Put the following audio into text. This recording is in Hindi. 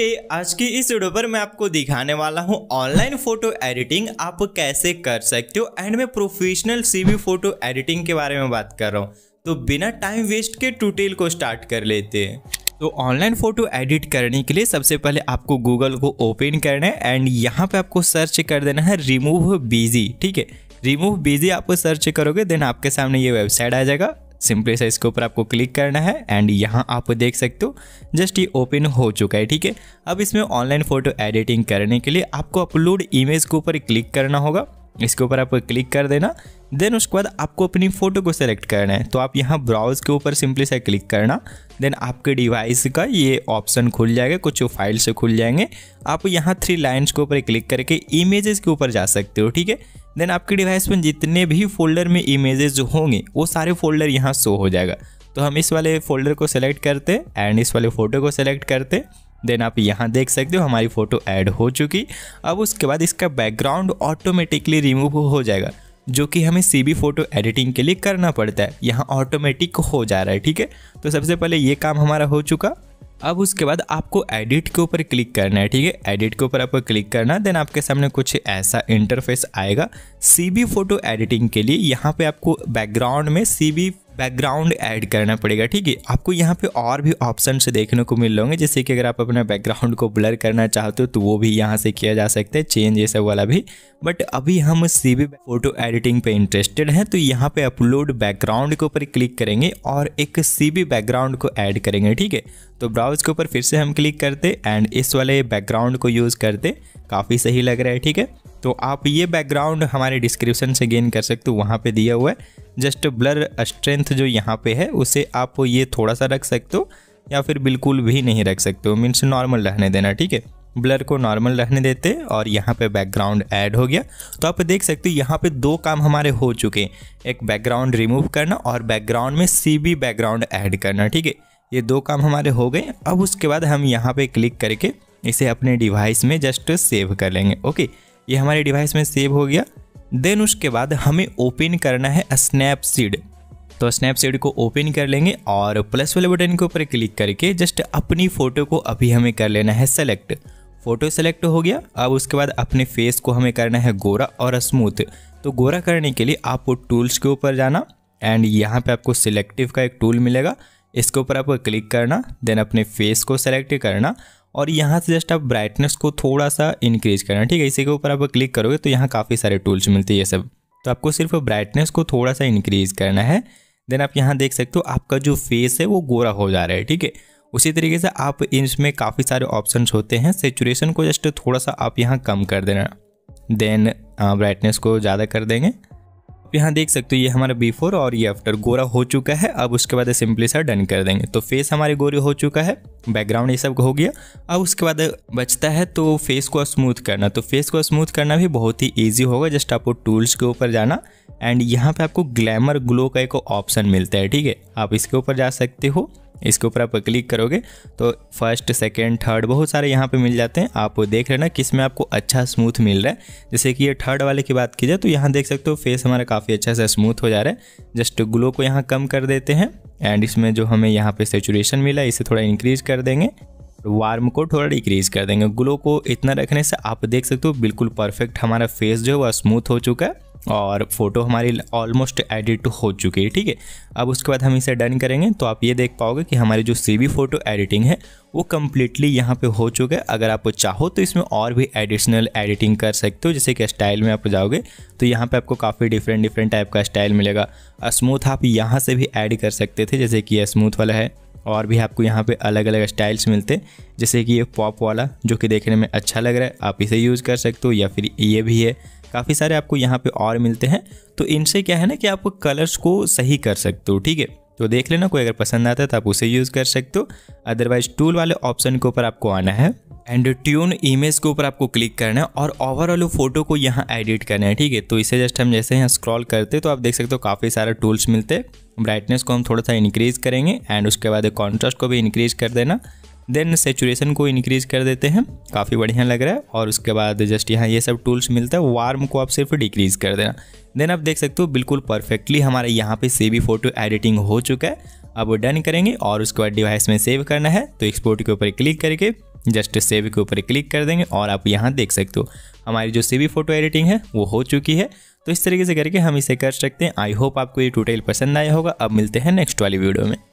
के आज की इस वीडियो पर मैं आपको दिखाने वाला हूं ऑनलाइन फोटो एडिटिंग आप कैसे कर सकते हो एंड मैं प्रोफेशनल सीवी फोटो एडिटिंग के बारे में बात कर रहा हूं तो बिना टाइम वेस्ट के टूटेल को स्टार्ट कर लेते हैं तो ऑनलाइन फ़ोटो एडिट करने के लिए सबसे पहले आपको गूगल को ओपन करना है एंड यहाँ पे आपको सर्च कर देना है रिमूव बिजी ठीक है रिमूव बिजी आपको सर्च करोगे देन आपके सामने ये वेबसाइट आ जाएगा सिंपली से इसके ऊपर आपको क्लिक करना है एंड यहाँ आप देख सकते हो जस्ट ये ओपन हो चुका है ठीक है अब इसमें ऑनलाइन फ़ोटो एडिटिंग करने के लिए आपको अपलोड इमेज के ऊपर क्लिक करना होगा इसके ऊपर आपको क्लिक कर देना देन उसके बाद आपको अपनी फ़ोटो को सेलेक्ट करना है तो आप यहाँ ब्राउज़ के ऊपर सिंपली से क्लिक करना देन आपके डिवाइस का ये ऑप्शन खुल जाएगा कुछ फाइल्स खुल जाएंगे आप यहाँ थ्री लाइन्स के ऊपर क्लिक करके इमेजेस के ऊपर जा सकते हो ठीक है देन आपके डिवाइस में जितने भी फोल्डर में इमेजेस जो होंगे वो सारे फोल्डर यहाँ शो हो जाएगा तो हम इस वाले फोल्डर को सेलेक्ट करते एंड इस वाले फ़ोटो को सेलेक्ट करते देन आप यहाँ देख सकते हो हमारी फ़ोटो ऐड हो चुकी अब उसके बाद इसका बैकग्राउंड ऑटोमेटिकली रिमूव हो जाएगा जो कि हमें सी बी फ़ोटो एडिटिंग के लिए करना पड़ता है यहाँ ऑटोमेटिक हो जा रहा है ठीक है तो सबसे पहले ये काम हमारा हो चुका अब उसके बाद आपको एडिट के ऊपर क्लिक करना है ठीक है एडिट के ऊपर आपको क्लिक करना है देन आपके सामने कुछ ऐसा इंटरफेस आएगा बी फोटो एडिटिंग के लिए यहाँ पे आपको बैकग्राउंड में बी बैकग्राउंड ऐड करना पड़ेगा ठीक है आपको यहाँ पे और भी ऑप्शन से देखने को मिल लोगे जैसे कि अगर आप अपना बैकग्राउंड को ब्लर करना चाहते हो तो वो भी यहाँ से किया जा सकता है चेंज ये सब वाला भी बट अभी हम सी बी फोटो एडिटिंग पे इंटरेस्टेड हैं तो यहाँ पे अपलोड बैकग्राउंड के ऊपर क्लिक करेंगे और एक सी बी बैकग्राउंड को ऐड करेंगे ठीक है तो ब्राउज के ऊपर फिर से हम क्लिक करते एंड इस वाले बैकग्राउंड को यूज़ करते काफ़ी सही लग रहा है ठीक है तो आप ये बैकग्राउंड हमारे डिस्क्रिप्शन से गेन कर सकते हो वहाँ पे दिया हुआ है जस्ट ब्लर स्ट्रेंथ जो यहाँ पे है उसे आप ये थोड़ा सा रख सकते हो या फिर बिल्कुल भी नहीं रख सकते हो मीन्स नॉर्मल रहने देना ठीक है ब्लर को नॉर्मल रहने देते और यहाँ पे बैकग्राउंड ऐड हो गया तो आप देख सकते हो यहाँ पे दो काम हमारे हो चुके हैं एक बैकग्राउंड रिमूव करना और बैकग्राउंड में सी बी बैकग्राउंड ऐड करना ठीक है ये दो काम हमारे हो गए अब उसके बाद हम यहाँ पे क्लिक करके इसे अपने डिवाइस में जस्ट सेव कर लेंगे ओके ये हमारे डिवाइस में सेव हो गया देन उसके बाद हमें ओपन करना है स्नैपसीड तो स्नैपसीड को ओपन कर लेंगे और प्लस वाले बटन के ऊपर क्लिक करके जस्ट अपनी फ़ोटो को अभी हमें कर लेना है सेलेक्ट फ़ोटो सेलेक्ट हो गया अब उसके बाद अपने फेस को हमें करना है गोरा और स्मूथ तो गोरा करने के लिए आपको टूल्स के ऊपर जाना एंड यहाँ पे आपको सिलेक्टिव का एक टूल मिलेगा इसके ऊपर आपको क्लिक करना देन अपने फेस को सेलेक्ट करना और यहाँ से जस्ट आप ब्राइटनेस को थोड़ा सा इंक्रीज करना ठीक है इसी के ऊपर आप क्लिक करोगे तो यहाँ काफ़ी सारे टूल्स मिलते हैं ये सब तो आपको सिर्फ ब्राइटनेस को थोड़ा सा इंक्रीज करना है देन आप यहाँ देख सकते हो आपका जो फेस है वो गोरा हो जा रहा है ठीक है उसी तरीके से आप इसमें काफ़ी सारे ऑप्शन होते हैं सेचुरेशन को जस्ट थोड़ा सा आप यहाँ कम कर देना देन ब्राइटनेस को ज़्यादा कर देंगे तो यहाँ देख सकते हो ये हमारा बिफोर और ये आफ्टर गोरा हो चुका है अब उसके बाद सिंपली सा डन कर देंगे तो फेस हमारे गोरे हो चुका है बैकग्राउंड ये सब हो गया अब उसके बाद बचता है तो फेस को स्मूथ करना तो फेस को स्मूथ करना भी बहुत ही ईजी होगा जस्ट आपको टूल्स के ऊपर जाना एंड यहाँ पे आपको ग्लैमर ग्लो का एक ऑप्शन मिलता है ठीक है आप इसके ऊपर जा सकते हो इसके ऊपर आप क्लिक करोगे तो फर्स्ट सेकेंड थर्ड बहुत सारे यहाँ पे मिल जाते हैं आप वो देख लेना किस में आपको अच्छा स्मूथ मिल रहा है जैसे कि ये थर्ड वाले की बात की जाए तो यहाँ देख सकते हो फेस हमारा काफ़ी अच्छा सा स्मूथ हो जा रहा है जस्ट ग्लो को यहाँ कम कर देते हैं एंड इसमें जो हमें यहाँ पर सेचुरेशन मिला इसे थोड़ा इंक्रीज कर देंगे वार्म को थोड़ा डिक्रीज कर देंगे ग्लो को इतना रखने से आप देख सकते हो बिल्कुल परफेक्ट हमारा फेस जो है वह स्मूथ हो चुका है और फ़ोटो हमारी ऑलमोस्ट एडिट हो चुकी है ठीक है अब उसके बाद हम इसे डन करेंगे तो आप ये देख पाओगे कि हमारी जो सी फ़ोटो एडिटिंग है वो कम्प्लीटली यहाँ पे हो चुका है अगर आप चाहो तो इसमें और भी एडिशनल एडिटिंग कर सकते हो जैसे कि स्टाइल में आप जाओगे तो यहाँ पे आपको काफ़ी डिफरेंट डिफरेंट टाइप का स्टाइल मिलेगा स्मूथ आप यहाँ से भी ऐड कर सकते थे जैसे कि स्मूथ वाला है और भी आपको यहाँ पे अलग अलग स्टाइल्स मिलते हैं जैसे कि ये पॉप वाला जो कि देखने में अच्छा लग रहा है आप इसे यूज़ कर सकते हो या फिर ये भी है काफ़ी सारे आपको यहाँ पे और मिलते हैं तो इनसे क्या है ना कि आप कलर्स को सही कर सकते हो ठीक है तो देख लेना कोई अगर पसंद आता है तो आप उसे यूज़ कर सकते हो अदरवाइज टूल वाले ऑप्शन के ऊपर आपको आना है एंड ट्यून इमेज के ऊपर आपको क्लिक करना है और ओवरऑल फोटो को यहाँ एडिट करना है ठीक है तो इसे जस्ट हम जैसे यहाँ स्क्रॉल करते तो आप देख सकते हो काफ़ी सारे टूल्स मिलते हैं ब्राइटनेस को हम थोड़ा सा इंक्रीज़ करेंगे एंड उसके बाद कॉन्ट्रास्ट को भी इंक्रीज़ कर देना देन सेचुरेशन को इनक्रीज कर देते हैं काफ़ी बढ़िया लग रहा है और उसके बाद जस्ट यहाँ ये सब टूल्स मिलता है वार्म को आप सिर्फ डिक्रीज़ कर देना देन आप देख सकते हो बिल्कुल परफेक्टली हमारे यहाँ पे सेवी फोटो एडिटिंग हो चुका है अब डन करेंगे और उसके बाद डिवाइस में सेव करना है तो एक्सपोर्ट के ऊपर क्लिक करके जस्ट सेव के ऊपर क्लिक कर देंगे और आप यहाँ देख सकते हो हमारी जो सेवी फोटो एडिटिंग है वो हो चुकी है तो इस तरीके से करके हम इसे कर सकते हैं आई होप आपको ये टूटेल पसंद आया होगा अब मिलते हैं नेक्स्ट वाली वीडियो में